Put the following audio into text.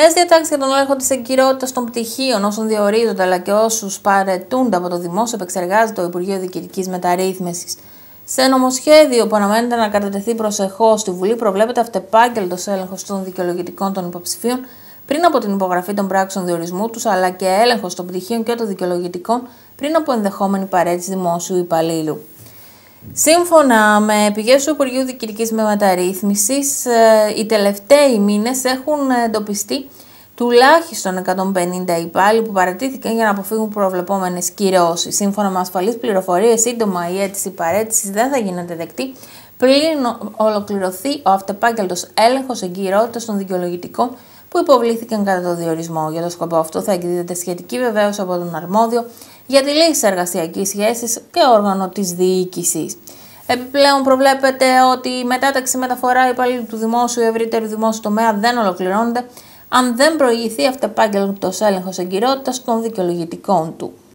Νέε διατάξει για τον έλεγχο τη εγκυρότητα των πτυχίων όσων διορίζονται αλλά και όσους παρετούνται από το δημόσιο επεξεργάζεται το Υπουργείο Διοικητικής Μεταρρύθμισης. Σε νομοσχέδιο που αναμένεται να κατατεθεί προσεχώς στη Βουλή, προβλέπεται αυτεπάγγελτος έλεγχος των δικαιολογητικών των υποψηφίων πριν από την υπογραφή των πράξεων διορισμού τους, αλλά και έλεγχος των πτυχίων και των δικαιολογητικών πριν από ενδεχόμενη παρέτηση δημόσιου υπαλλήλου. Σύμφωνα με πηγές του Υπουργείου Δικηρική Μεταρρύθμισης, ε, οι τελευταίοι μήνες έχουν εντοπιστεί τουλάχιστον 150 υπάλληλοι που παρατήθηκαν για να αποφύγουν προβλεπόμενες κυρώσεις. Σύμφωνα με ασφαλείς πληροφορίες, σύντομα η αίτηση παρέτησης δεν θα γίνεται δεκτή πριν ολοκληρωθεί ο αυτεπάγγελτος έλεγχος εγκυρότητας των δικαιολογητικών που υποβλήθηκαν κατά το διορισμό. Για το σκοπό αυτό θα εκδίδεται σχετική βεβαίωση από τον αρμόδιο για τη λύση εργασιακής σχέσης και όργανο της διοίκησης. Επιπλέον προβλέπεται ότι η μετάταξη μεταφορά υπαλλήλου του δημόσιου ευρύτερου δημόσιου τομέα δεν ολοκληρώνεται αν δεν προηγηθεί αυτεπάγγελτος έλεγχος εγκυρότητας των δικαιολογητικών του.